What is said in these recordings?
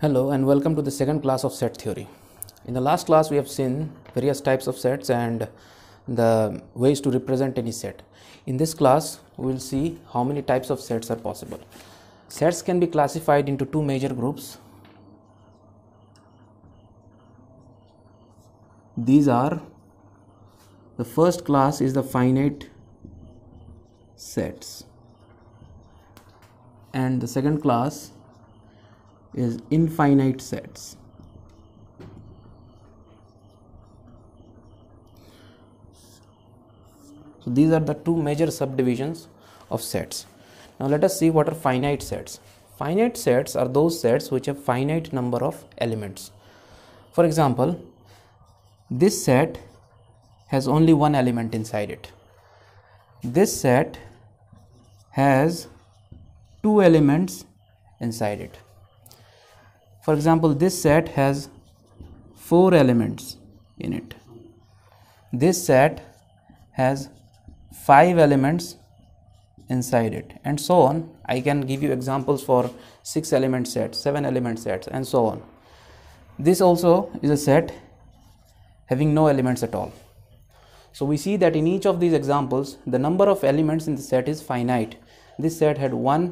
Hello and welcome to the second class of set theory. In the last class we have seen various types of sets and the ways to represent any set. In this class we will see how many types of sets are possible. Sets can be classified into two major groups. These are the first class is the finite sets and the second class is infinite sets so these are the two major subdivisions of sets now let us see what are finite sets finite sets are those sets which have finite number of elements for example this set has only one element inside it this set has two elements inside it for example this set has four elements in it this set has five elements inside it and so on i can give you examples for six element sets seven element sets and so on this also is a set having no elements at all so we see that in each of these examples the number of elements in the set is finite this set had one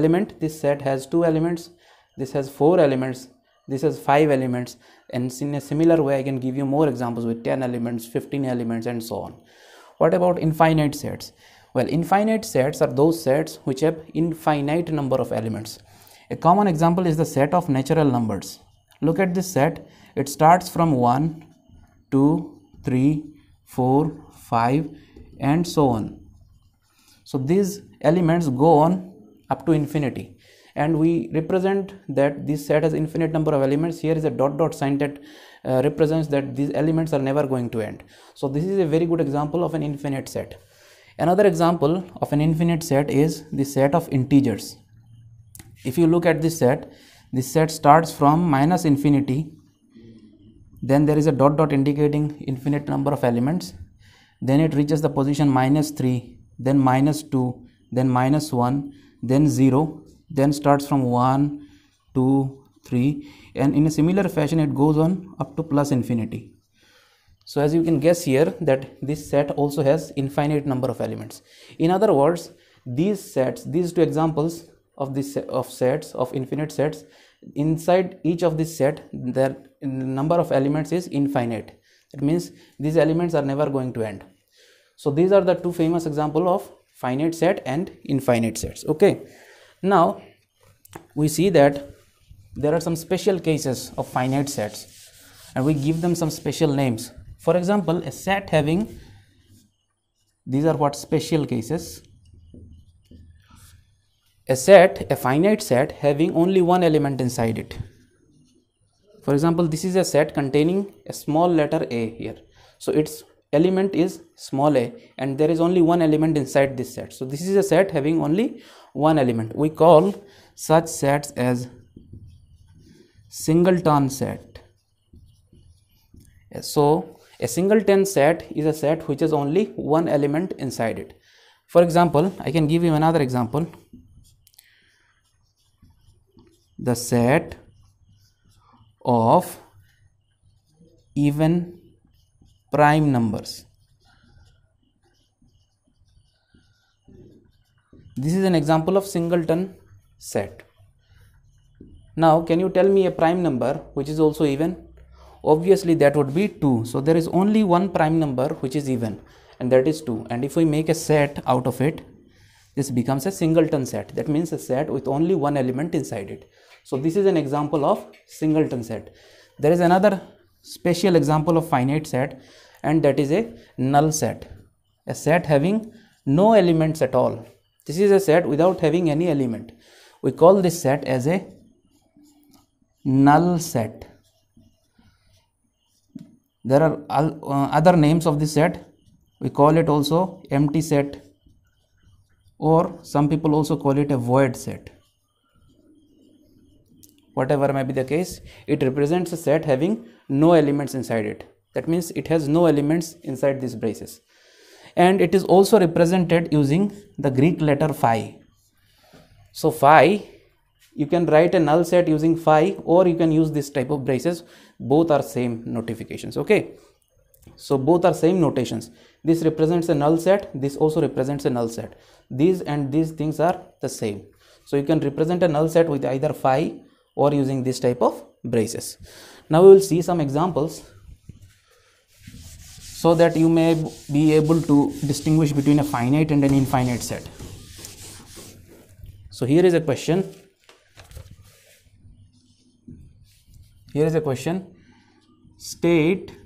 element this set has two elements this has four elements this has five elements and in a similar way i can give you more examples with 10 elements 15 elements and so on what about infinite sets well infinite sets are those sets which have infinite number of elements a common example is the set of natural numbers look at this set it starts from 1 2 3 4 5 and so on so these elements go on up to infinity and we represent that this set has infinite number of elements here is a dot dot sign that uh, represents that these elements are never going to end so this is a very good example of an infinite set another example of an infinite set is the set of integers if you look at this set this set starts from minus infinity then there is a dot dot indicating infinite number of elements then it reaches the position minus 3 then minus 2 then minus 1 then 0 then starts from 1 2 3 and in a similar fashion it goes on up to plus infinity so as you can guess here that this set also has infinite number of elements in other words these sets these two examples of this of sets of infinite sets inside each of this set their number of elements is infinite that means these elements are never going to end so these are the two famous example of finite set and infinite sets okay now we see that there are some special cases of finite sets and we give them some special names for example a set having these are what special cases a set a finite set having only one element inside it for example this is a set containing a small letter a here so its element is small a and there is only one element inside this set so this is a set having only one element we call such sets as singleton set so a singleton set is a set which has only one element inside it for example i can give you another example the set of even prime numbers This is an example of singleton set. Now, can you tell me a prime number which is also even? Obviously, that would be 2. So, there is only one prime number which is even and that is 2. And if we make a set out of it, this becomes a singleton set. That means a set with only one element inside it. So, this is an example of singleton set. There is another special example of finite set and that is a null set. A set having no elements at all this is a set without having any element we call this set as a null set there are uh, other names of this set we call it also empty set or some people also call it a void set whatever may be the case it represents a set having no elements inside it that means it has no elements inside these braces and it is also represented using the Greek letter phi. So phi, you can write a null set using phi or you can use this type of braces. Both are same notifications. Okay. So both are same notations. This represents a null set. This also represents a null set. These and these things are the same. So you can represent a null set with either phi or using this type of braces. Now we will see some examples so that you may be able to distinguish between a finite and an infinite set. So here is a question. Here is a question. State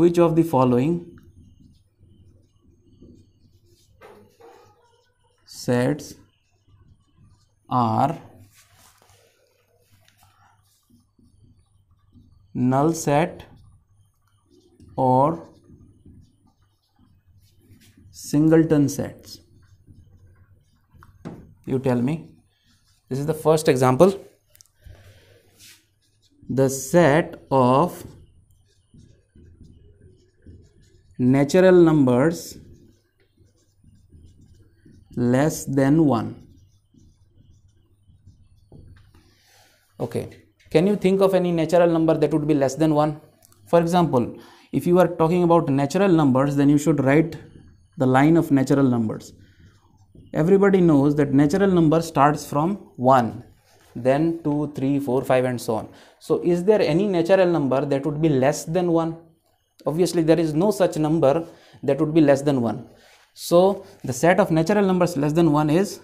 which of the following sets are null set or singleton sets you tell me this is the first example the set of natural numbers less than 1 okay can you think of any natural number that would be less than 1? For example, if you are talking about natural numbers, then you should write the line of natural numbers. Everybody knows that natural number starts from 1, then 2, 3, 4, 5 and so on. So is there any natural number that would be less than 1? Obviously there is no such number that would be less than 1. So the set of natural numbers less than 1 is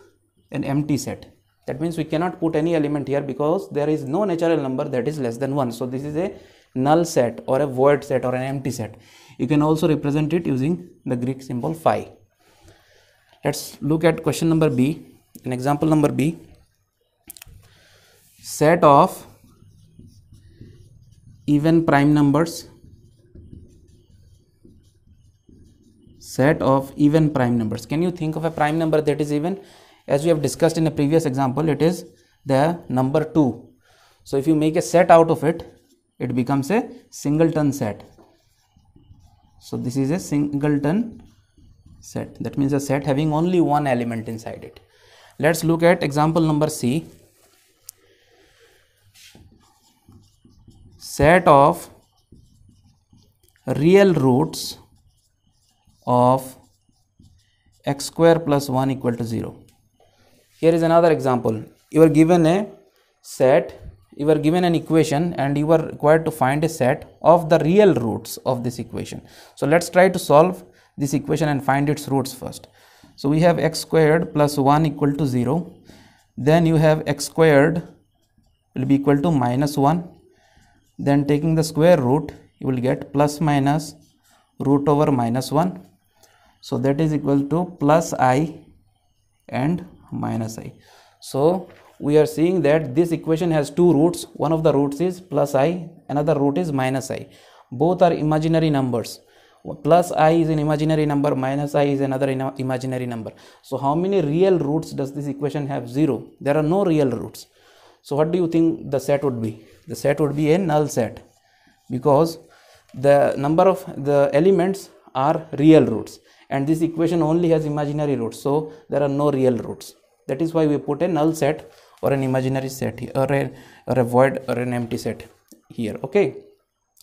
an empty set that means we cannot put any element here because there is no natural number that is less than 1 so this is a null set or a void set or an empty set you can also represent it using the greek symbol phi let's look at question number b an example number b set of even prime numbers set of even prime numbers can you think of a prime number that is even as we have discussed in a previous example it is the number 2 so if you make a set out of it it becomes a singleton set so this is a singleton set that means a set having only one element inside it let's look at example number c set of real roots of x square plus 1 equal to 0 here is another example you are given a set you are given an equation and you are required to find a set of the real roots of this equation so let's try to solve this equation and find its roots first so we have x squared plus 1 equal to 0 then you have x squared will be equal to minus 1 then taking the square root you will get plus minus root over minus 1 so that is equal to plus i and minus i. So, we are seeing that this equation has two roots. One of the roots is plus i, another root is minus i. Both are imaginary numbers. Plus i is an imaginary number, minus i is another imaginary number. So, how many real roots does this equation have? Zero. There are no real roots. So, what do you think the set would be? The set would be a null set because the number of the elements are real roots and this equation only has imaginary roots. So, there are no real roots that is why we put a null set or an imaginary set here, or a, or a void or an empty set here okay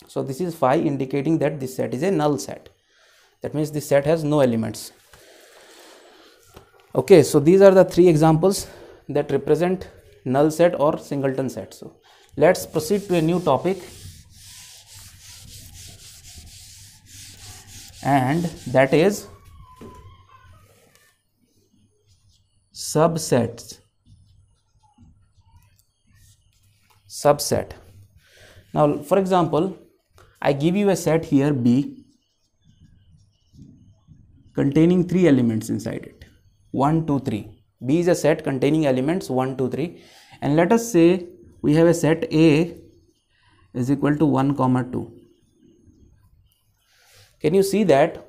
so this is phi indicating that this set is a null set that means this set has no elements okay so these are the three examples that represent null set or singleton set so let's proceed to a new topic and that is subsets subset now for example i give you a set here b containing three elements inside it 1 2 3 b is a set containing elements 1 2 3 and let us say we have a set a is equal to 1 comma 2 can you see that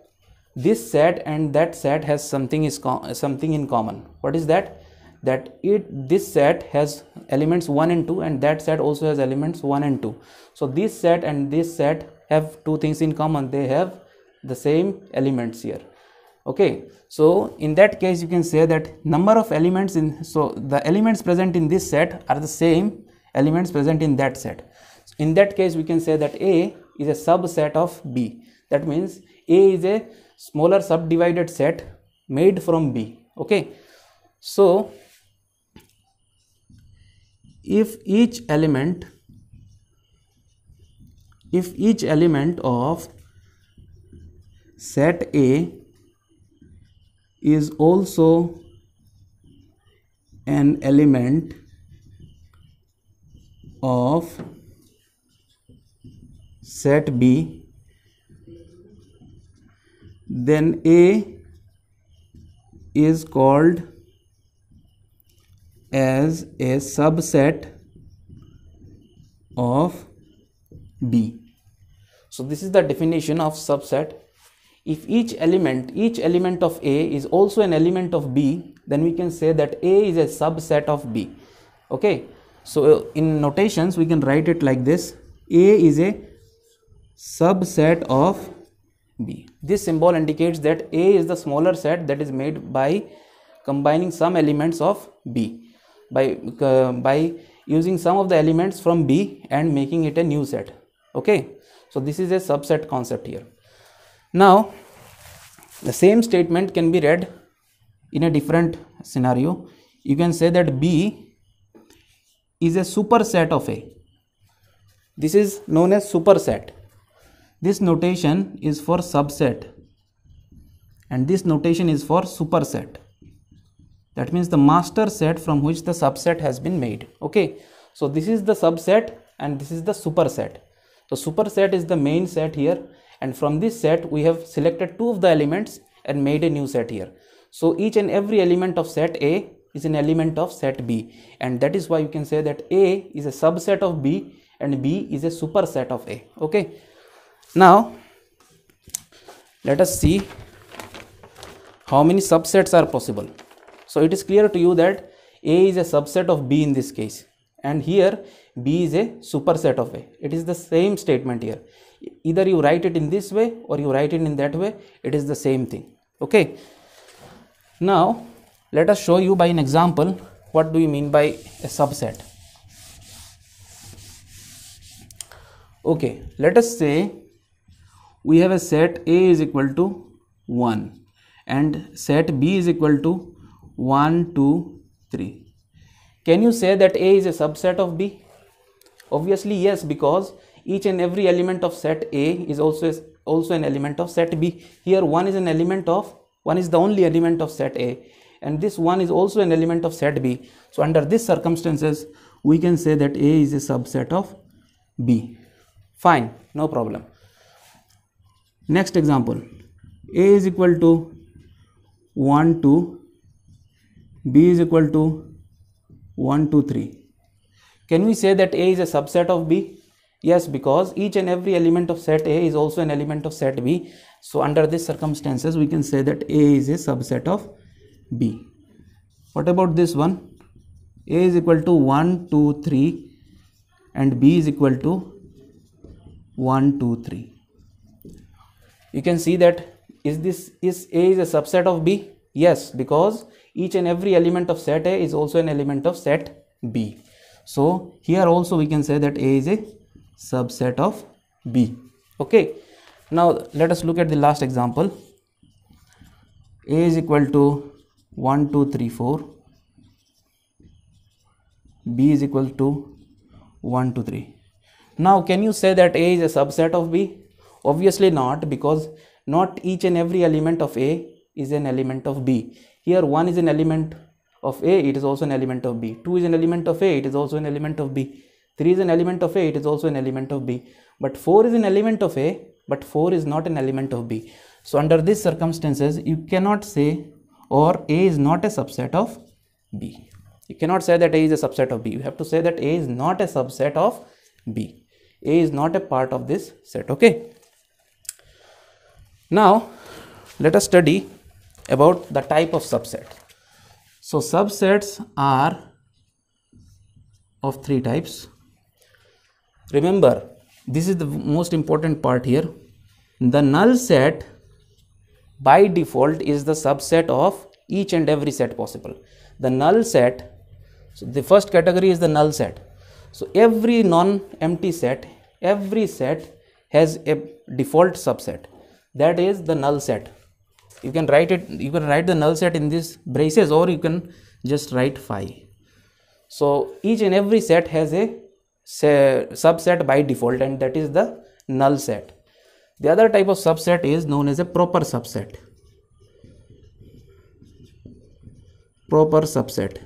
this set and that set has something is something in common what is that that it this set has elements 1 and 2 and that set also has elements 1 and 2 so this set and this set have two things in common they have the same elements here okay so in that case you can say that number of elements in so the elements present in this set are the same elements present in that set in that case we can say that a is a subset of b that means a is a smaller subdivided set made from b okay so if each element if each element of set a is also an element of set b then A is called as a subset of B. So this is the definition of subset. If each element, each element of A is also an element of B, then we can say that A is a subset of B. Okay. So in notations, we can write it like this. A is a subset of B. This symbol indicates that A is the smaller set that is made by combining some elements of B by uh, by using some of the elements from B and making it a new set. Okay, so this is a subset concept here. Now, the same statement can be read in a different scenario. You can say that B is a superset of A. This is known as superset this notation is for subset and this notation is for superset. That means the master set from which the subset has been made. Okay. So this is the subset and this is the superset. So superset is the main set here and from this set we have selected two of the elements and made a new set here. So each and every element of set A is an element of set B and that is why you can say that A is a subset of B and B is a superset of A. Okay now let us see how many subsets are possible so it is clear to you that a is a subset of b in this case and here b is a superset of a it is the same statement here either you write it in this way or you write it in that way it is the same thing okay now let us show you by an example what do we mean by a subset okay let us say we have a set A is equal to 1 and set B is equal to 1, 2, 3. Can you say that A is a subset of B? Obviously, yes, because each and every element of set A is also, also an element of set B. Here, 1 is an element of, 1 is the only element of set A and this 1 is also an element of set B. So, under these circumstances, we can say that A is a subset of B. Fine, no problem next example a is equal to 1 2 b is equal to 1 2 3 can we say that a is a subset of b yes because each and every element of set a is also an element of set b so under these circumstances we can say that a is a subset of b what about this one a is equal to 1 2 3 and b is equal to 1 2 3 you can see that is this is A is a subset of B? Yes, because each and every element of set A is also an element of set B. So here also we can say that A is a subset of B. Okay. Now let us look at the last example. A is equal to 1, 2, 3, 4. B is equal to 1, 2, 3. Now can you say that A is a subset of B? obviously not because not each and every element of a is an element of b here 1 is an element of a it is also an element of b 2 is an element of a it is also an element of b 3 is an element of a it is also an element of b but 4 is an element of a but 4 is not an element of b so under these circumstances you cannot say or a is not a subset of b you cannot say that a is a subset of b you have to say that a is not a subset of b a is not a part of this set okay now, let us study about the type of subset. So, subsets are of three types. Remember, this is the most important part here. The null set by default is the subset of each and every set possible. The null set, so the first category is the null set. So, every non empty set, every set has a default subset that is the null set you can write it you can write the null set in these braces or you can just write phi so each and every set has a subset by default and that is the null set the other type of subset is known as a proper subset proper subset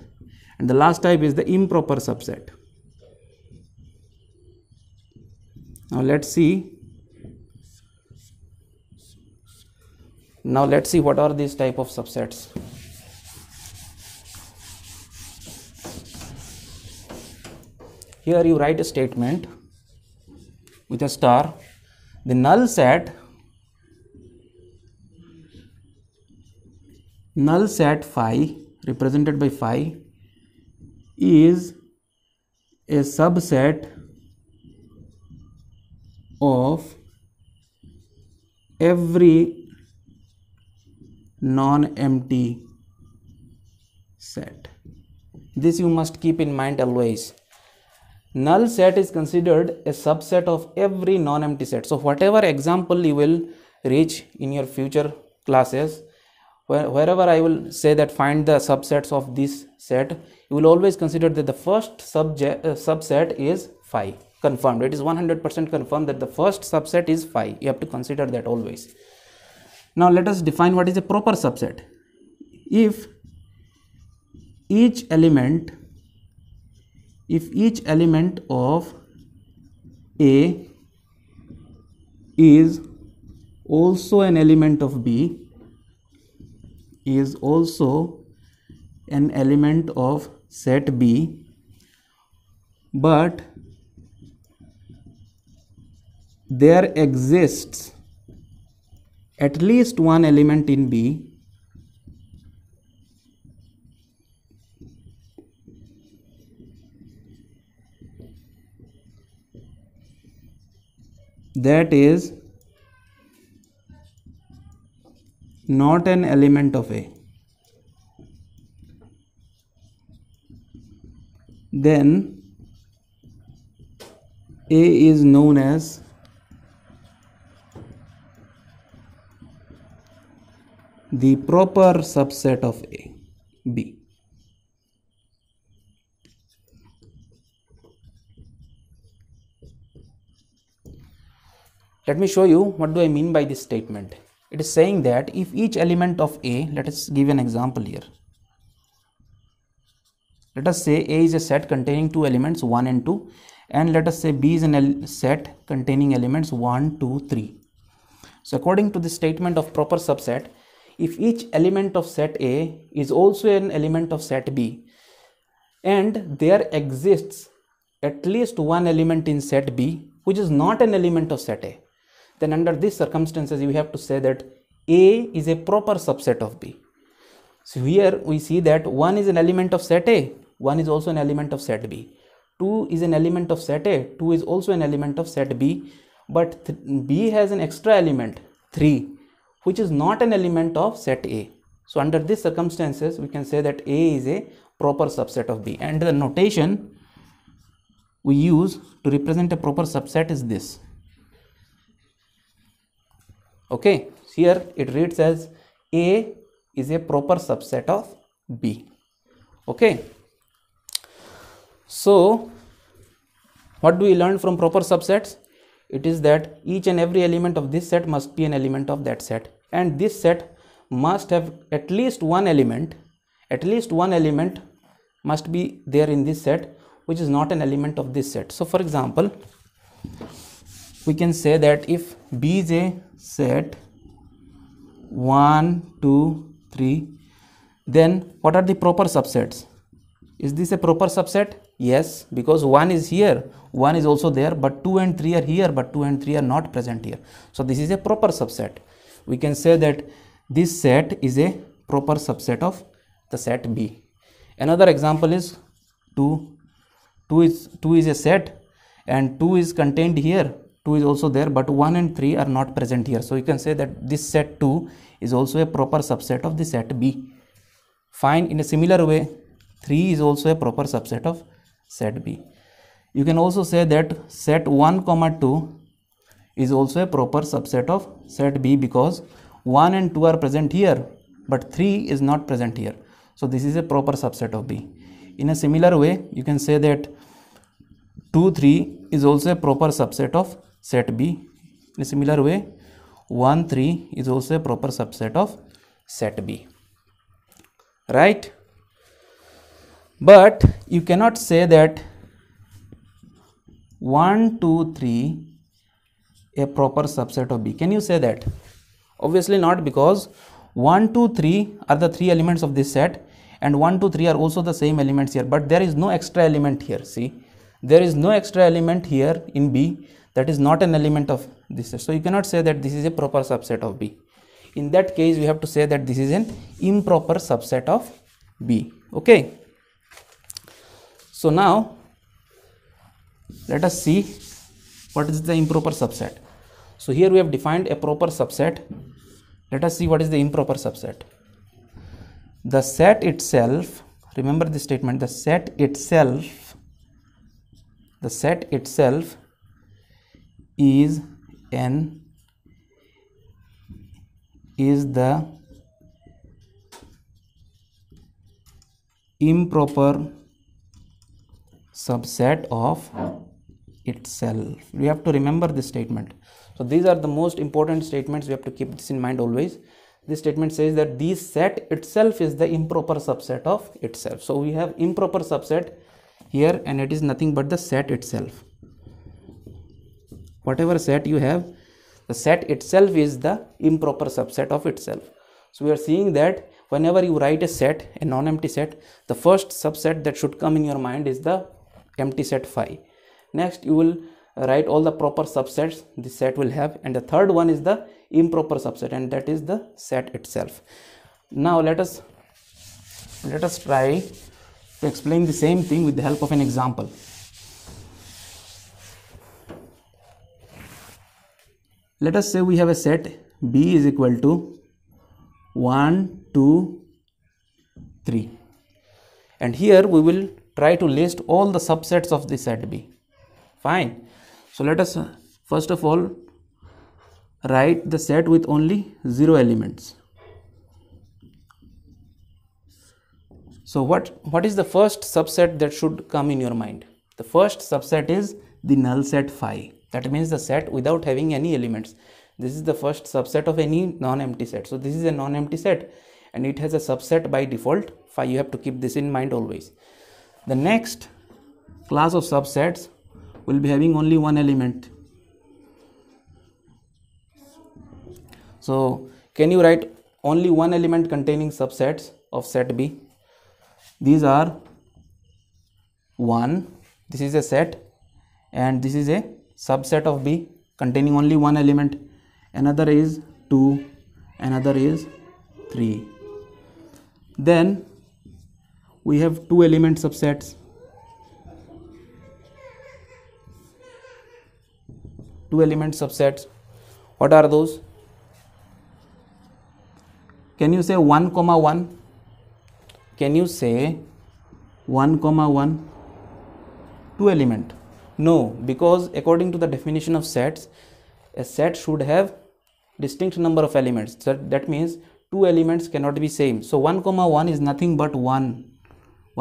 and the last type is the improper subset now let's see now let's see what are these type of subsets here you write a statement with a star the null set null set phi represented by phi is a subset of every non-empty set this you must keep in mind always null set is considered a subset of every non-empty set so whatever example you will reach in your future classes wherever I will say that find the subsets of this set you will always consider that the first subject, uh, subset is phi confirmed it is 100% confirmed that the first subset is phi you have to consider that always now let us define what is a proper subset. If each element if each element of A is also an element of B is also an element of set B but there exists at least one element in B that is not an element of A. Then A is known as the proper subset of A, B. Let me show you what do I mean by this statement. It is saying that if each element of A, let us give an example here. Let us say A is a set containing two elements 1 and 2 and let us say B is a set containing elements 1, 2, 3. So according to the statement of proper subset, if each element of set A is also an element of set B and there exists at least one element in set B which is not an element of set A then under these circumstances you have to say that A is a proper subset of B. So here we see that one is an element of set A, one is also an element of set B. 2 is an element of set A, 2 is also an element of set B, but B has an extra element 3 which is not an element of set A. So under these circumstances, we can say that A is a proper subset of B and the notation we use to represent a proper subset is this. Okay, here it reads as A is a proper subset of B. Okay. So, what do we learn from proper subsets? it is that each and every element of this set must be an element of that set and this set must have at least one element at least one element must be there in this set which is not an element of this set so for example we can say that if b is a set 1 2 3 then what are the proper subsets is this a proper subset Yes, because 1 is here, 1 is also there, but 2 and 3 are here, but 2 and 3 are not present here. So this is a proper subset. We can say that this set is a proper subset of the set B. Another example is 2. 2 is 2 is a set and 2 is contained here. 2 is also there, but 1 and 3 are not present here. So you can say that this set 2 is also a proper subset of the set B. Fine, in a similar way, 3 is also a proper subset of set b you can also say that set 1 comma 2 is also a proper subset of set b because 1 and 2 are present here but 3 is not present here so this is a proper subset of b in a similar way you can say that 2 3 is also a proper subset of set b in a similar way 1 3 is also a proper subset of set b right but you cannot say that 1 2 3 a proper subset of b can you say that obviously not because 1 2 3 are the three elements of this set and 1 2 3 are also the same elements here but there is no extra element here see there is no extra element here in b that is not an element of this set so you cannot say that this is a proper subset of b in that case we have to say that this is an improper subset of b okay so now let us see what is the improper subset. So here we have defined a proper subset. Let us see what is the improper subset. The set itself, remember this statement, the set itself, the set itself is an is the improper subset of itself we have to remember this statement so these are the most important statements we have to keep this in mind always this statement says that the set itself is the improper subset of itself so we have improper subset here and it is nothing but the set itself whatever set you have the set itself is the improper subset of itself so we are seeing that whenever you write a set a non empty set the first subset that should come in your mind is the empty set phi next you will write all the proper subsets the set will have and the third one is the improper subset and that is the set itself now let us let us try to explain the same thing with the help of an example let us say we have a set b is equal to 1 2 3 and here we will try to list all the subsets of the set b fine so let us uh, first of all write the set with only zero elements so what what is the first subset that should come in your mind the first subset is the null set phi that means the set without having any elements this is the first subset of any non-empty set so this is a non-empty set and it has a subset by default phi you have to keep this in mind always the next class of subsets will be having only one element so can you write only one element containing subsets of set b these are 1 this is a set and this is a subset of b containing only one element another is 2 another is 3 then we have two element subsets two element subsets what are those can you say 1 comma 1 can you say 1 comma 1 two element no because according to the definition of sets a set should have distinct number of elements so that means two elements cannot be same so 1 comma 1 is nothing but 1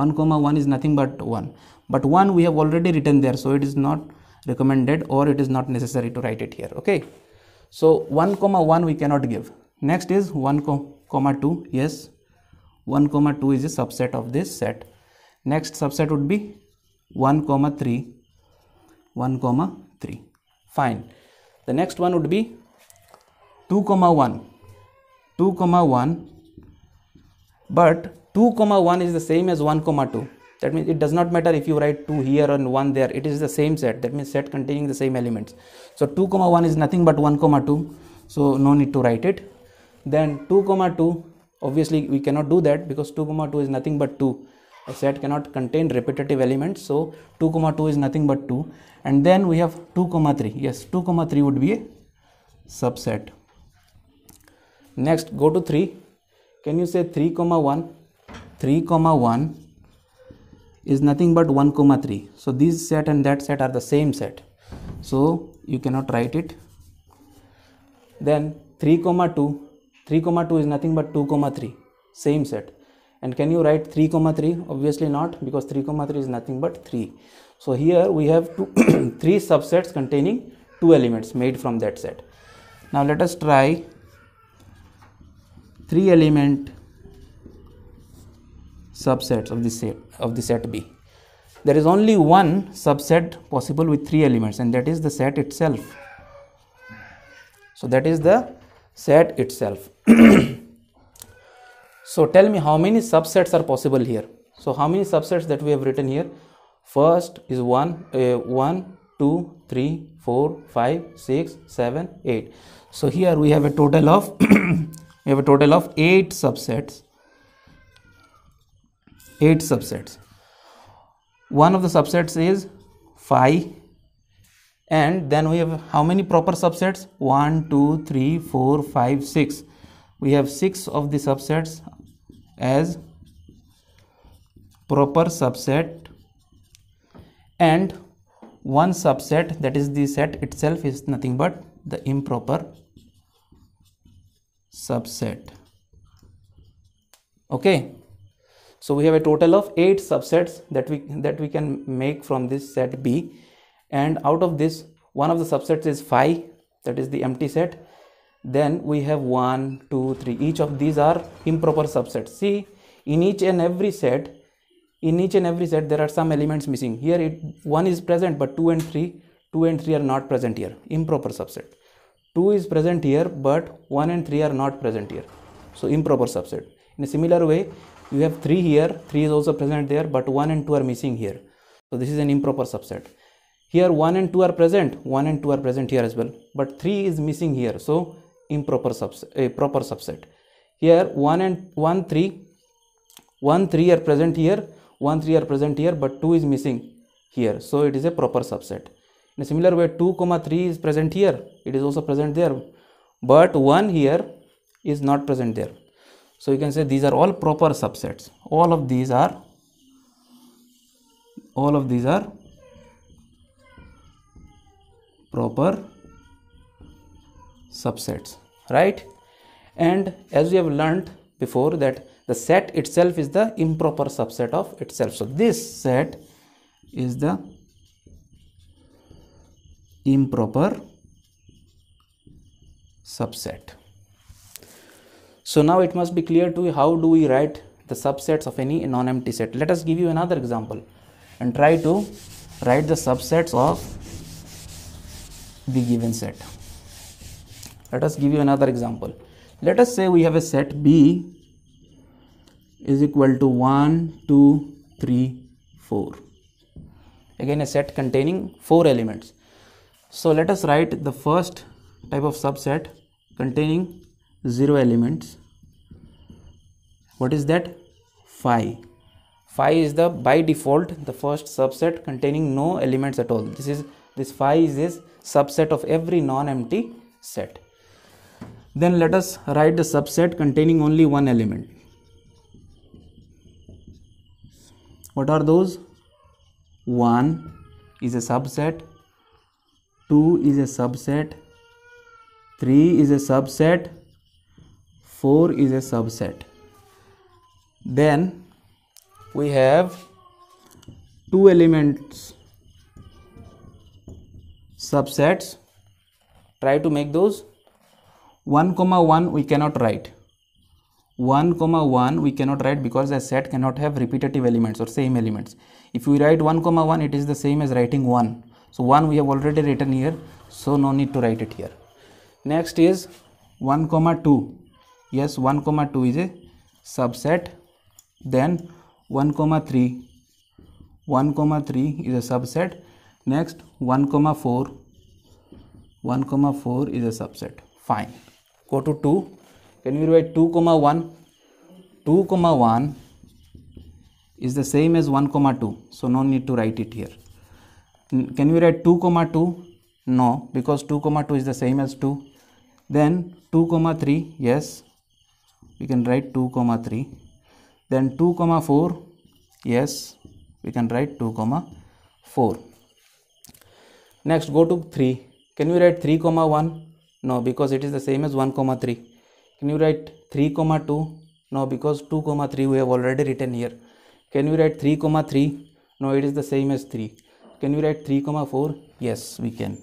1 comma 1 is nothing but 1 but 1 we have already written there so it is not recommended or it is not necessary to write it here okay so 1 comma 1 we cannot give next is 1 comma 2 yes 1 comma 2 is a subset of this set next subset would be 1 comma 3 1 comma 3 fine the next one would be 2 comma 1 2 comma 1 but 2 comma 1 is the same as 1 comma 2 that means it does not matter if you write 2 here and 1 there it is the same set that means set containing the same elements so 2 comma 1 is nothing but 1 comma 2 so no need to write it then 2 comma 2 obviously we cannot do that because 2 comma 2 is nothing but 2 a set cannot contain repetitive elements so 2 comma 2 is nothing but 2 and then we have 2 comma 3 yes 2 comma 3 would be a subset next go to 3 can you say 3 comma 1 3 comma 1 is nothing but 1 comma 3 so this set and that set are the same set so you cannot write it then 3 comma 2 3 comma 2 is nothing but 2 comma 3 same set and can you write 3 comma 3 obviously not because 3 comma 3 is nothing but 3 so here we have two three subsets containing two elements made from that set now let us try three element subsets of the set of the set B. There is only one subset possible with three elements and that is the set itself. So that is the set itself. so tell me how many subsets are possible here. So how many subsets that we have written here? First is 1, uh, 1, 2, 3, 4, 5, 6, 7, 8. So here we have a total of we have a total of 8 subsets eight subsets one of the subsets is phi and then we have how many proper subsets 1 2 3 4 5 6 we have six of the subsets as proper subset and one subset that is the set itself is nothing but the improper subset okay so we have a total of eight subsets that we that we can make from this set b and out of this one of the subsets is phi that is the empty set then we have one two three each of these are improper subsets see in each and every set in each and every set there are some elements missing here it one is present but two and three two and three are not present here improper subset two is present here but one and three are not present here so improper subset in a similar way you have 3 here 3 is also present there but 1 and 2 are missing here so this is an improper subset here 1 and 2 are present 1 and 2 are present here as well but 3 is missing here so improper subset a proper subset here 1 and 1 3 1 3 are present here 1 3 are present here but 2 is missing here so it is a proper subset in a similar way 2 comma 3 is present here it is also present there but 1 here is not present there so you can say these are all proper subsets all of these are all of these are proper subsets right and as we have learned before that the set itself is the improper subset of itself so this set is the improper subset so now it must be clear to you how do we write the subsets of any non-empty set. Let us give you another example and try to write the subsets of the given set. Let us give you another example. Let us say we have a set B is equal to 1, 2, 3, 4. Again a set containing 4 elements. So let us write the first type of subset containing zero elements what is that phi phi is the by default the first subset containing no elements at all this is this phi is this subset of every non-empty set then let us write the subset containing only one element what are those 1 is a subset 2 is a subset 3 is a subset 4 is a subset then we have two elements subsets try to make those 1 comma 1 we cannot write 1 comma 1 we cannot write because a set cannot have repetitive elements or same elements if we write 1 comma 1 it is the same as writing 1 so 1 we have already written here so no need to write it here next is 1 comma 2 yes 1 comma 2 is a subset then 1 comma 3 1 comma 3 is a subset next 1 comma 4 1 comma 4 is a subset fine go to 2 can you write 2 comma 1 2 comma 1 is the same as 1 comma 2 so no need to write it here can we write 2 comma 2 no because 2 comma 2 is the same as 2 then 2 comma 3 yes we can write 2 comma 3 then 2 comma 4 yes we can write 2 comma 4 next go to 3 can we write 3 comma 1 no because it is the same as 1 comma 3 can you write 3 comma 2 no because 2 comma 3 we have already written here can we write 3 comma 3 no it is the same as 3 can we write 3 comma 4 yes we can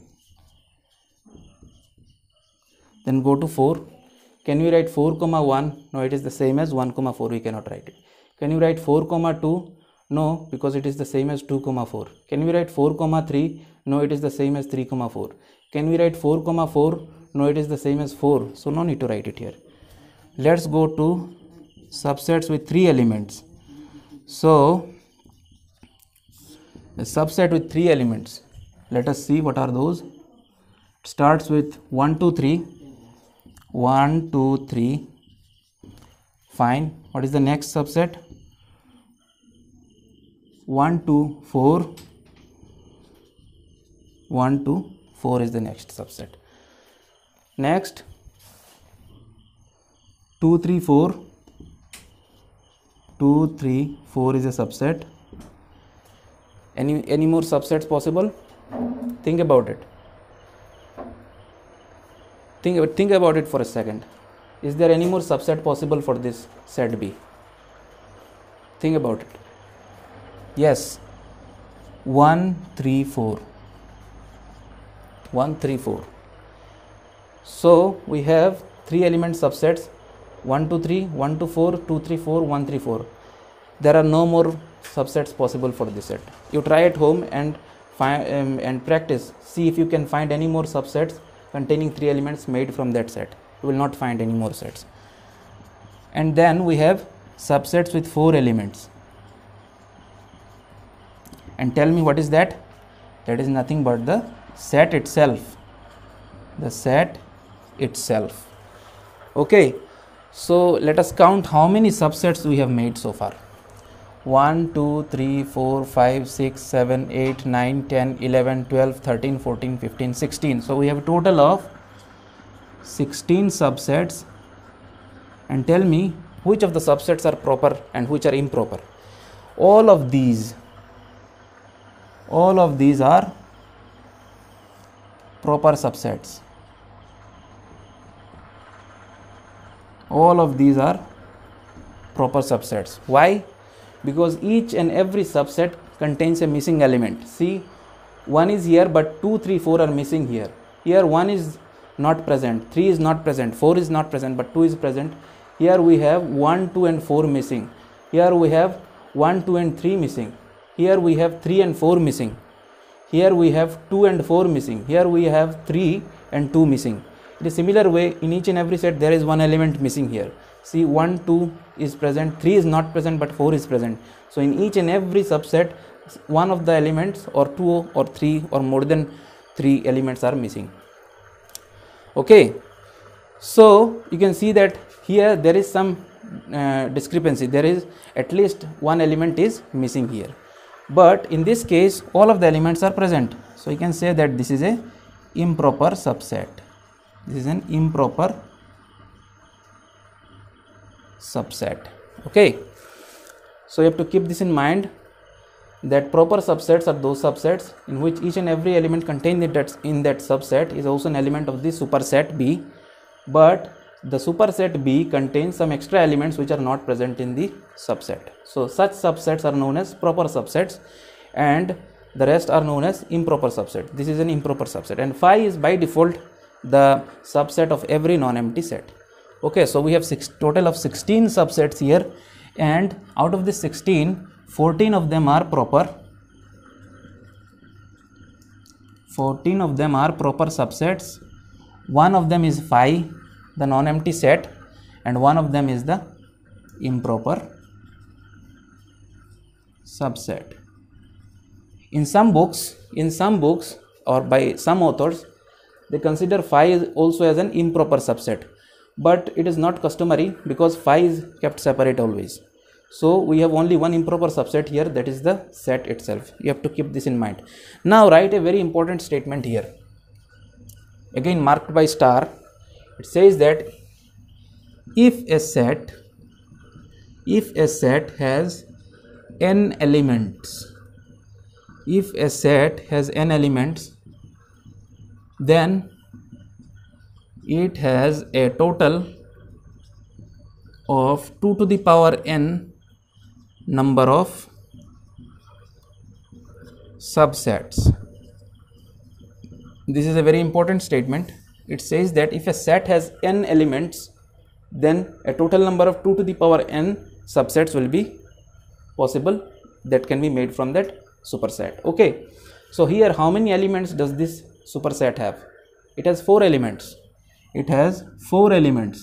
then go to 4 can we write 4 comma 1? No, it is the same as 1 comma 4. We cannot write it. Can you write 4 comma 2? No, because it is the same as 2 comma 4. Can we write 4 comma 3? No, it is the same as 3 comma 4. Can we write 4 comma 4? No, it is the same as 4. So no need to write it here. Let's go to subsets with three elements. So a subset with three elements. Let us see what are those. It starts with 1, 2, 3 1 2 3 fine what is the next subset 1 2 4 1 2 4 is the next subset next 2 3 4 2 3 4 is a subset any any more subsets possible think about it think, think about it for a second is there any more subset possible for this set b think about it yes 1 3 4 1 3 4 so we have three element subsets 1 2 3 1 2 4 2 3 4 1 3 4 there are no more subsets possible for this set you try at home and um, and practice see if you can find any more subsets containing three elements made from that set you will not find any more sets and then we have subsets with four elements and tell me what is that that is nothing but the set itself the set itself okay so let us count how many subsets we have made so far 1, 2, 3, 4, 5, 6, 7, 8, 9, 10, 11, 12, 13, 14, 15, 16. So we have a total of 16 subsets and tell me which of the subsets are proper and which are improper. All of these, all of these are proper subsets. All of these are proper subsets. Why? because each and every subset contains a missing element see one is here but 2 3 4 are missing here here 1 is not present 3 is not present 4 is not present but 2 is present here we have 1 2 and 4 missing here we have 1 2 and 3 missing here we have 3 and 4 missing here we have 2 and 4 missing here we have 3 and 2 missing in a similar way in each and every set there is one element missing here see 1 2 is present 3 is not present but 4 is present so in each and every subset one of the elements or two or three or more than three elements are missing okay so you can see that here there is some uh, discrepancy there is at least one element is missing here but in this case all of the elements are present so you can say that this is a improper subset this is an improper subset okay so you have to keep this in mind that proper subsets are those subsets in which each and every element contained in that, in that subset is also an element of the superset B but the superset B contains some extra elements which are not present in the subset. So such subsets are known as proper subsets and the rest are known as improper subset. This is an improper subset and phi is by default the subset of every non-empty set okay so we have six total of 16 subsets here and out of the 16 14 of them are proper 14 of them are proper subsets one of them is phi the non-empty set and one of them is the improper subset in some books in some books or by some authors they consider phi also as an improper subset but it is not customary because phi is kept separate always so we have only one improper subset here that is the set itself you have to keep this in mind now write a very important statement here again marked by star it says that if a set if a set has n elements if a set has n elements then it has a total of 2 to the power n number of subsets this is a very important statement it says that if a set has n elements then a total number of 2 to the power n subsets will be possible that can be made from that superset okay so here how many elements does this superset have it has four elements it has 4 elements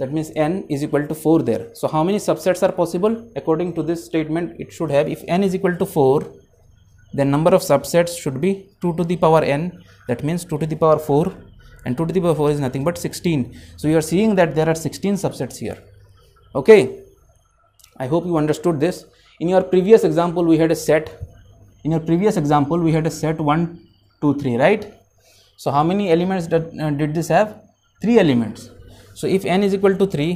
that means n is equal to 4 there so how many subsets are possible according to this statement it should have if n is equal to 4 then number of subsets should be 2 to the power n that means 2 to the power 4 and 2 to the power 4 is nothing but 16 so you are seeing that there are 16 subsets here okay i hope you understood this in your previous example we had a set in your previous example we had a set 1 2 3 right so how many elements uh, did this have three elements so if n is equal to 3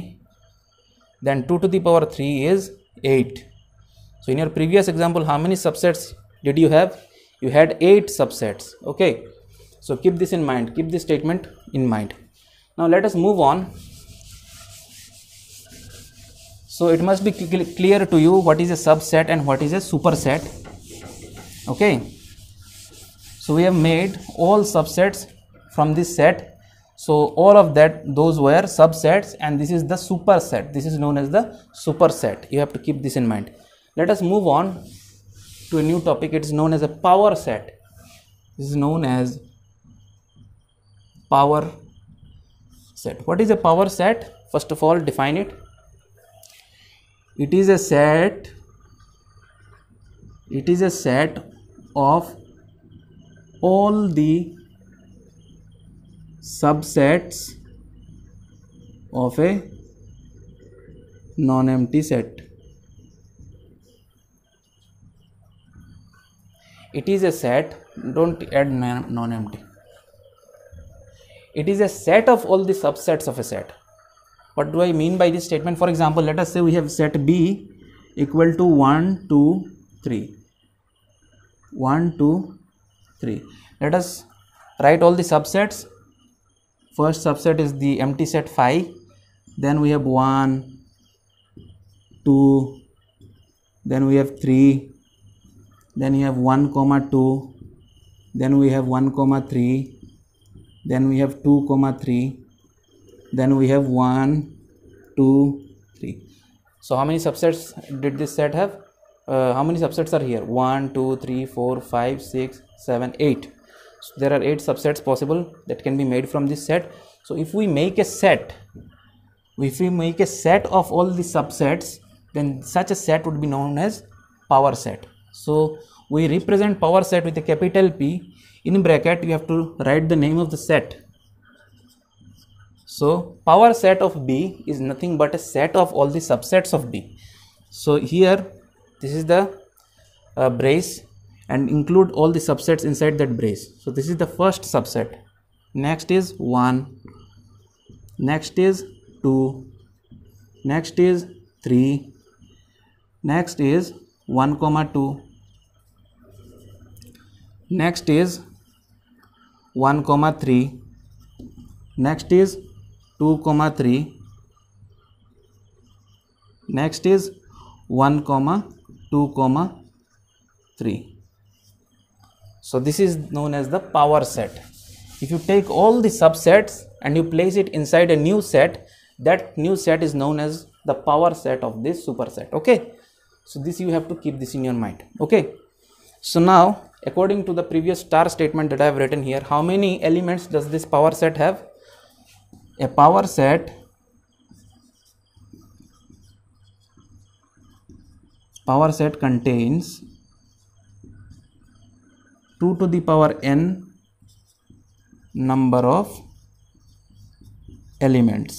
then 2 to the power 3 is 8 so in your previous example how many subsets did you have you had 8 subsets okay so keep this in mind keep this statement in mind now let us move on so it must be cl clear to you what is a subset and what is a superset okay so we have made all subsets from this set so all of that those were subsets and this is the superset this is known as the superset you have to keep this in mind let us move on to a new topic it is known as a power set this is known as power set what is a power set first of all define it it is a set it is a set of all the subsets of a non-empty set. It is a set, don't add non-empty. It is a set of all the subsets of a set. What do I mean by this statement? For example, let us say we have set B equal to 1, 2, 3. 1, 2, 3 let us write all the subsets first subset is the empty set phi then we have 1 2 then we have 3 then we have 1 comma 2 then we have 1 comma 3 then we have 2 comma 3 then we have 1 2 3 so how many subsets did this set have uh, how many subsets are here 1 2 3 4 5 6 7 8 so there are 8 subsets possible that can be made from this set so if we make a set if we make a set of all the subsets then such a set would be known as power set so we represent power set with a capital P in bracket you have to write the name of the set so power set of B is nothing but a set of all the subsets of B so here this is the uh, brace and include all the subsets inside that brace so this is the first subset next is 1 next is 2 next is 3 next is 1 comma 2 next is 1 comma 3 next is 2 comma 3 next is 1 comma 2 comma 3 so this is known as the power set if you take all the subsets and you place it inside a new set that new set is known as the power set of this superset okay so this you have to keep this in your mind okay so now according to the previous star statement that i have written here how many elements does this power set have a power set power set contains 2 to the power n number of elements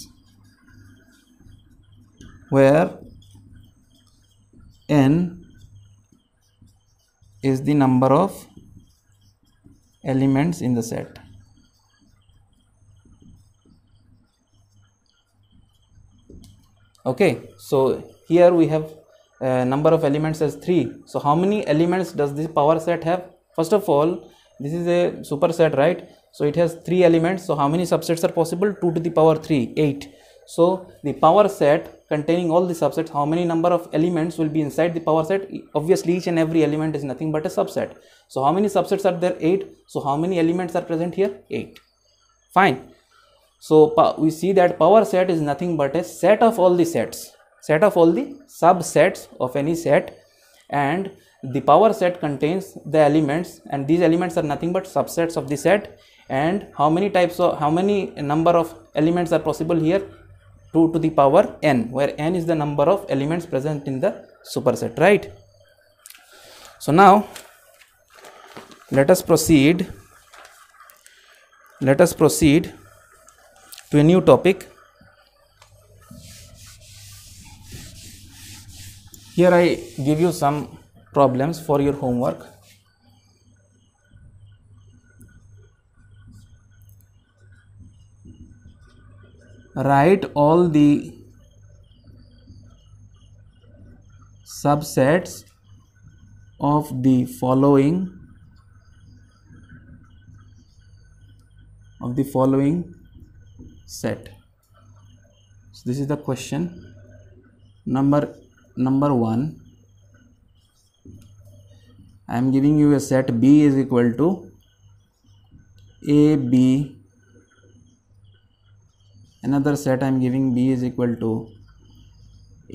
where n is the number of elements in the set okay so here we have uh, number of elements as 3 so how many elements does this power set have first of all this is a superset right so it has 3 elements so how many subsets are possible 2 to the power 3 8 so the power set containing all the subsets how many number of elements will be inside the power set obviously each and every element is nothing but a subset so how many subsets are there 8 so how many elements are present here 8 fine so we see that power set is nothing but a set of all the sets set of all the subsets of any set and the power set contains the elements and these elements are nothing but subsets of the set and how many types of how many number of elements are possible here 2 to the power n where n is the number of elements present in the superset right so now let us proceed let us proceed to a new topic here I give you some problems for your homework write all the subsets of the following of the following set so this is the question number number 1 i am giving you a set b is equal to a b another set i am giving b is equal to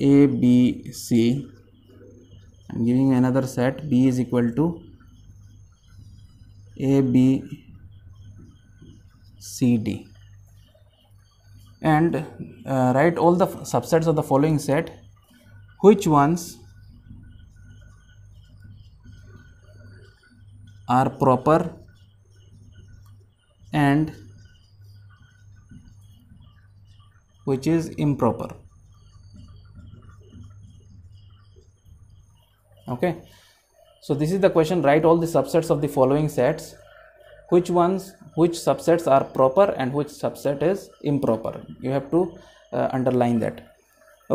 a b c i am giving another set b is equal to a b c d and uh, write all the subsets of the following set which ones are proper and which is improper okay so this is the question write all the subsets of the following sets which ones which subsets are proper and which subset is improper you have to uh, underline that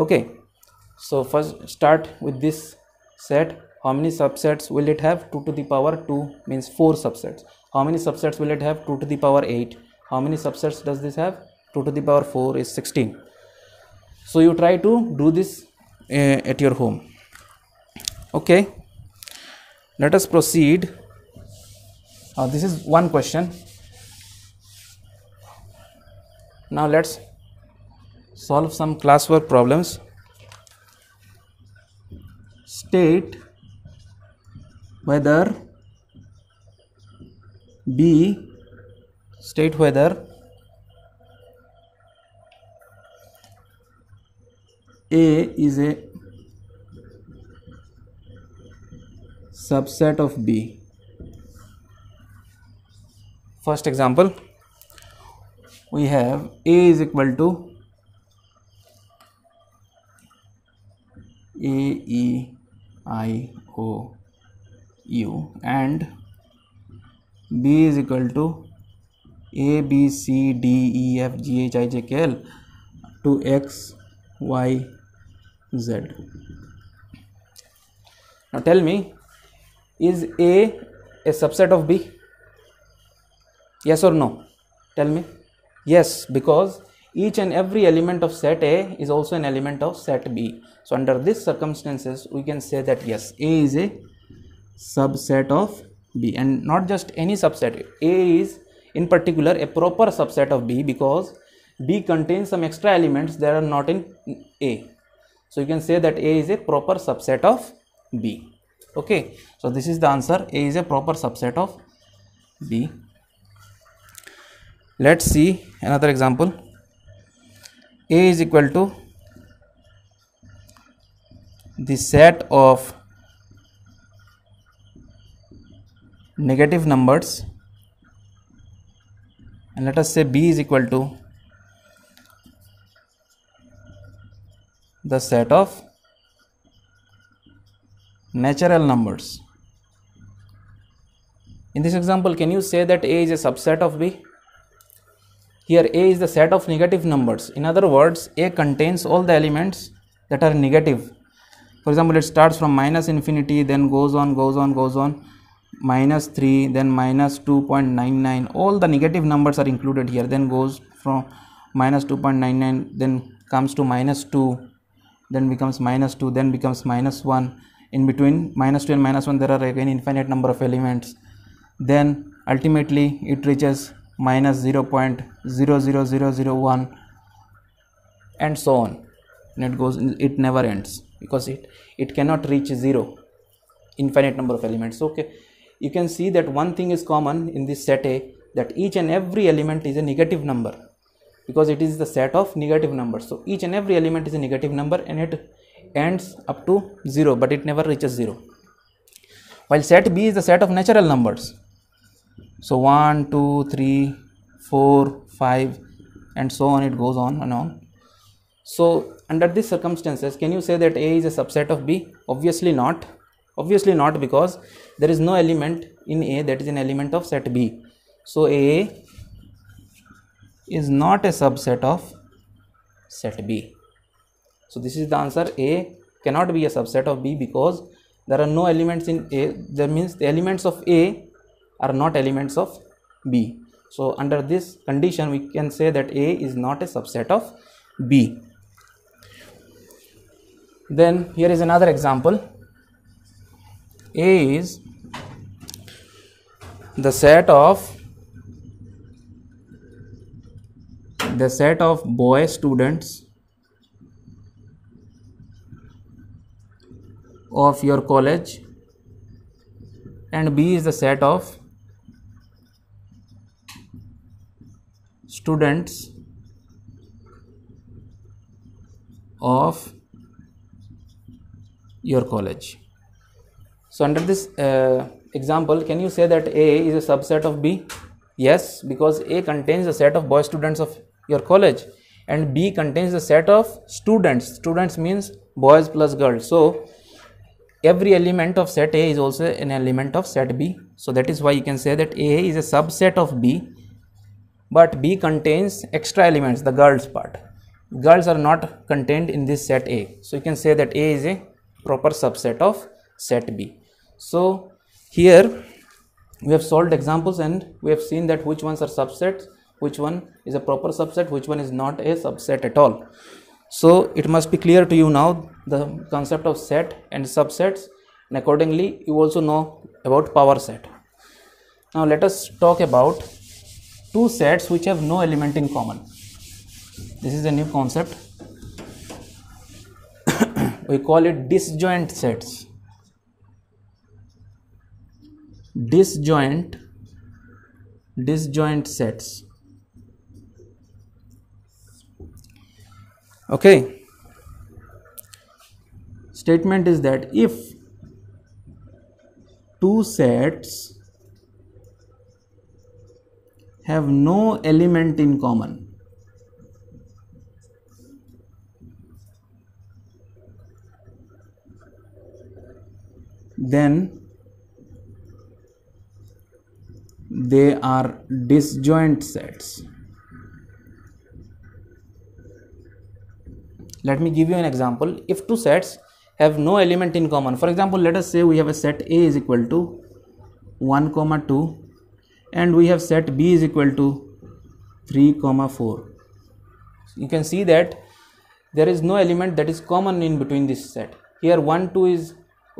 okay so first start with this set how many subsets will it have 2 to the power 2 means 4 subsets how many subsets will it have 2 to the power 8 how many subsets does this have 2 to the power 4 is 16 so you try to do this uh, at your home okay let us proceed uh, this is one question now let's solve some classwork problems state whether B state whether A is a subset of B. First example we have A is equal to A E I O U and B is equal to A B C D E F G H I J K L to X Y Z. Now tell me is A a subset of B? Yes or no? Tell me. Yes, because each and every element of set a is also an element of set b so under these circumstances we can say that yes a is a subset of b and not just any subset a is in particular a proper subset of b because b contains some extra elements that are not in a so you can say that a is a proper subset of b okay so this is the answer a is a proper subset of b let's see another example a is equal to the set of negative numbers and let us say b is equal to the set of natural numbers in this example can you say that a is a subset of b here A is the set of negative numbers. In other words, A contains all the elements that are negative. For example, it starts from minus infinity, then goes on, goes on, goes on, minus 3, then minus 2.99. All the negative numbers are included here, then goes from minus 2.99, then comes to minus 2, then becomes minus 2, then becomes minus 1. In between minus 2 and minus 1, there are again infinite number of elements. Then ultimately, it reaches minus 0.00001 and so on and it goes it never ends because it it cannot reach zero infinite number of elements okay you can see that one thing is common in this set a that each and every element is a negative number because it is the set of negative numbers so each and every element is a negative number and it ends up to 0 but it never reaches 0 while set b is the set of natural numbers so 1 2 3 4 5 and so on it goes on and on so under these circumstances can you say that a is a subset of b obviously not obviously not because there is no element in a that is an element of set b so a is not a subset of set b so this is the answer a cannot be a subset of b because there are no elements in a that means the elements of a are not elements of b so under this condition we can say that a is not a subset of b then here is another example a is the set of the set of boy students of your college and b is the set of students of your college. So, under this uh, example, can you say that A is a subset of B? Yes, because A contains a set of boy students of your college and B contains a set of students. Students means boys plus girls. So, every element of set A is also an element of set B. So, that is why you can say that A is a subset of B but B contains extra elements, the girls part. Girls are not contained in this set A. So you can say that A is a proper subset of set B. So here we have solved examples and we have seen that which ones are subsets, which one is a proper subset, which one is not a subset at all. So it must be clear to you now the concept of set and subsets and accordingly you also know about power set. Now let us talk about two sets which have no element in common this is a new concept we call it disjoint sets disjoint disjoint sets okay statement is that if two sets have no element in common. Then they are disjoint sets. Let me give you an example. If two sets have no element in common, for example, let us say we have a set A is equal to 1, comma 2 and we have set b is equal to 3 comma 4 you can see that there is no element that is common in between this set here 1 2 is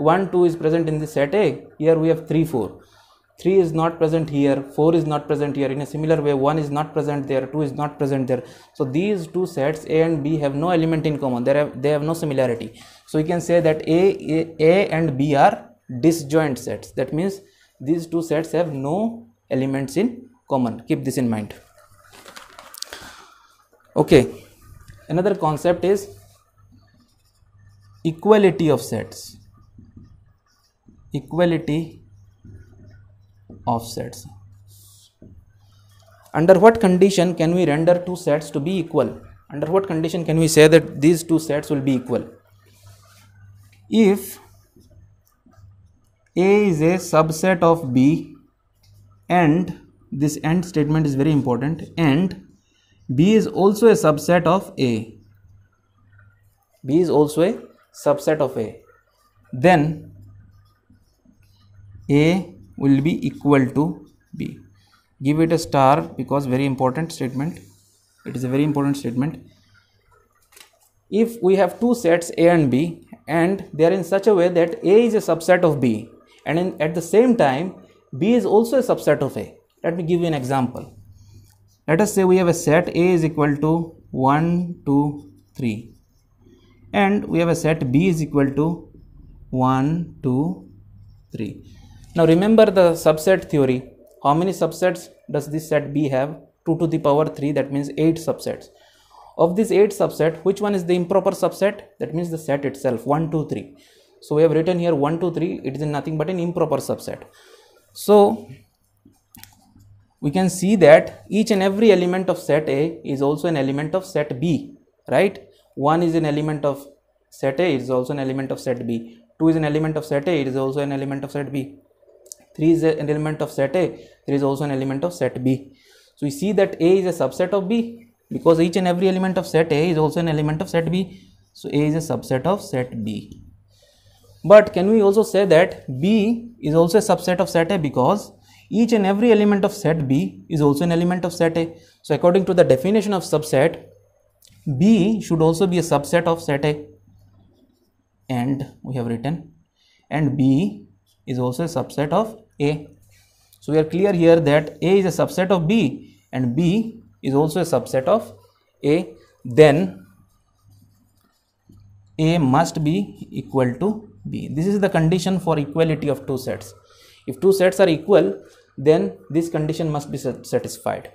1 2 is present in the set a here we have 3 4 3 is not present here 4 is not present here in a similar way 1 is not present there 2 is not present there so these two sets a and b have no element in common they have they have no similarity so we can say that a a, a and b are disjoint sets that means these two sets have no elements in common keep this in mind okay another concept is equality of sets equality of sets under what condition can we render two sets to be equal under what condition can we say that these two sets will be equal if a is a subset of b and this and statement is very important and b is also a subset of a b is also a subset of a then a will be equal to b give it a star because very important statement it is a very important statement if we have two sets a and b and they are in such a way that a is a subset of b and in, at the same time B is also a subset of A. Let me give you an example. Let us say we have a set A is equal to 1, 2, 3 and we have a set B is equal to 1, 2, 3. Now remember the subset theory. How many subsets does this set B have? 2 to the power 3 that means 8 subsets. Of these 8 subset which one is the improper subset? That means the set itself 1, 2, 3. So we have written here 1, 2, 3 it is nothing but an improper subset. So, we can see that each and every element of set A is also an element of set B, right? 1 is an element of set A, it is also an element of set B. 2 is an element of set A, it is also an element of set B. 3 is an element of set A, there is also an element of set B. So, we see that A is a subset of B because each and every element of set A is also an element of set B. So, A is a subset of set B. But can we also say that B is also a subset of set A because each and every element of set B is also an element of set A. So according to the definition of subset, B should also be a subset of set A and we have written and B is also a subset of A. So we are clear here that A is a subset of B and B is also a subset of A then A must be equal to b this is the condition for equality of two sets if two sets are equal then this condition must be satisfied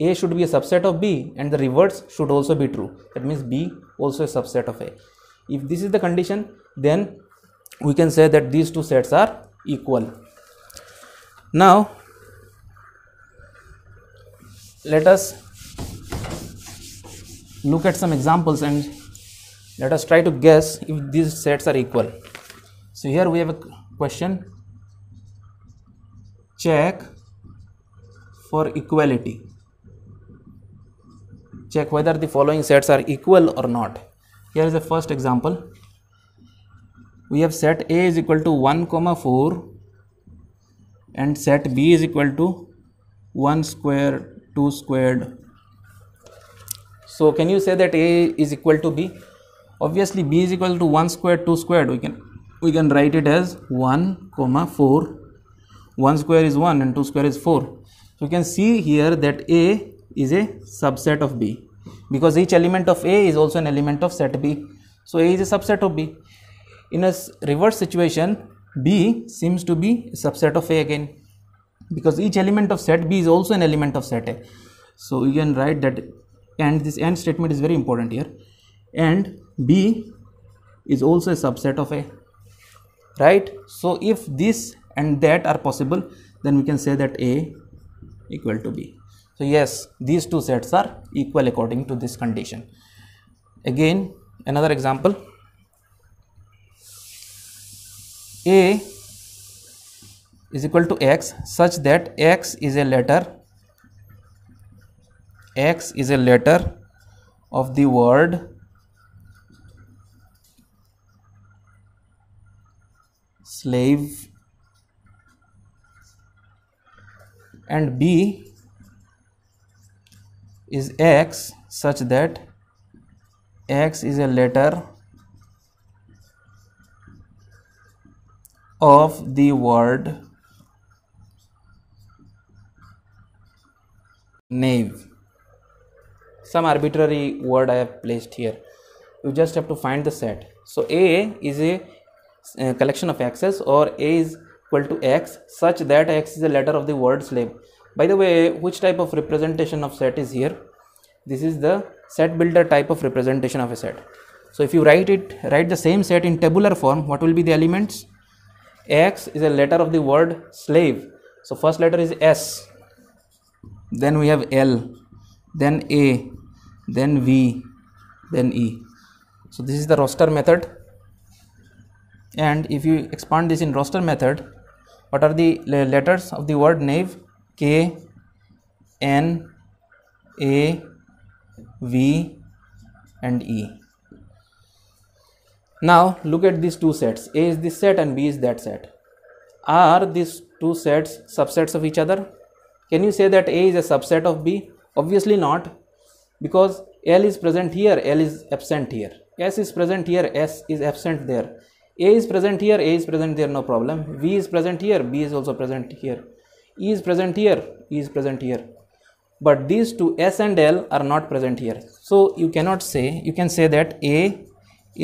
a should be a subset of b and the reverse should also be true that means b also a subset of a if this is the condition then we can say that these two sets are equal now let us look at some examples and let us try to guess if these sets are equal so here we have a question check for equality check whether the following sets are equal or not here is the first example we have set a is equal to 1 comma 4 and set b is equal to 1 square 2 squared so can you say that a is equal to b obviously b is equal to 1 square 2 squared we can we can write it as 1 comma 4 1 square is 1 and 2 square is 4 so you can see here that a is a subset of b because each element of a is also an element of set b so a is a subset of b in a reverse situation b seems to be a subset of a again because each element of set b is also an element of set a so you can write that and this and statement is very important here and b is also a subset of a right so if this and that are possible then we can say that a equal to b so yes these two sets are equal according to this condition again another example a is equal to x such that x is a letter x is a letter of the word slave and B is x such that x is a letter of the word nave some arbitrary word i have placed here you just have to find the set so a is a uh, collection of x's or a is equal to x such that x is a letter of the word slave by the way which type of representation of set is here this is the set builder type of representation of a set so if you write it write the same set in tabular form what will be the elements x is a letter of the word slave so first letter is s then we have l then a then v then e so this is the roster method and if you expand this in roster method what are the letters of the word nave k n a v and e now look at these two sets a is this set and b is that set are these two sets subsets of each other can you say that a is a subset of b obviously not because l is present here l is absent here s is present here s is absent there a is present here a is present there no problem v is present here b is also present here e is present here e is present here but these two s and l are not present here so you cannot say you can say that a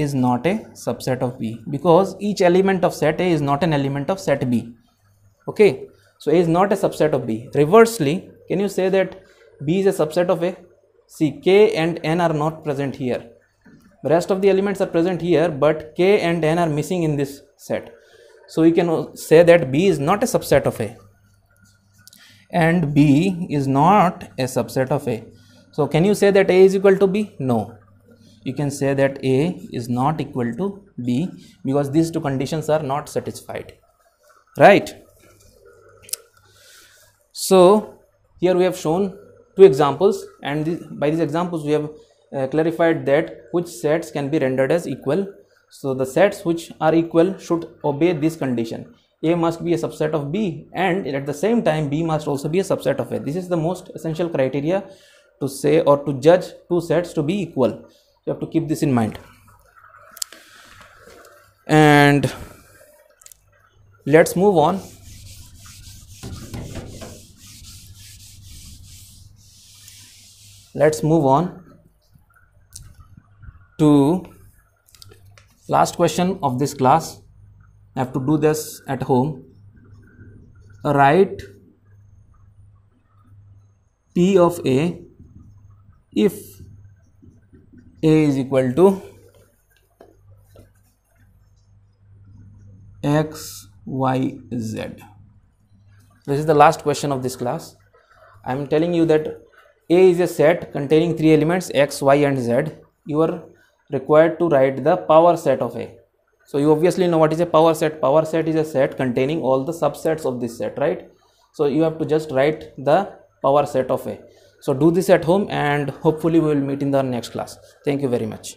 is not a subset of b because each element of set a is not an element of set b okay so a is not a subset of b reversely can you say that b is a subset of a see k and n are not present here rest of the elements are present here but k and n are missing in this set so we can say that b is not a subset of a and b is not a subset of a so can you say that a is equal to b no you can say that a is not equal to b because these two conditions are not satisfied right so here we have shown two examples and by these examples we have uh, clarified that which sets can be rendered as equal so the sets which are equal should obey this condition a must be a subset of b and at the same time b must also be a subset of a this is the most essential criteria to say or to judge two sets to be equal you have to keep this in mind and let's move on let's move on to last question of this class I have to do this at home write p of a if a is equal to x y z this is the last question of this class i am telling you that a is a set containing three elements x y and z your required to write the power set of A. So you obviously know what is a power set. Power set is a set containing all the subsets of this set, right? So you have to just write the power set of A. So do this at home and hopefully we will meet in the next class. Thank you very much.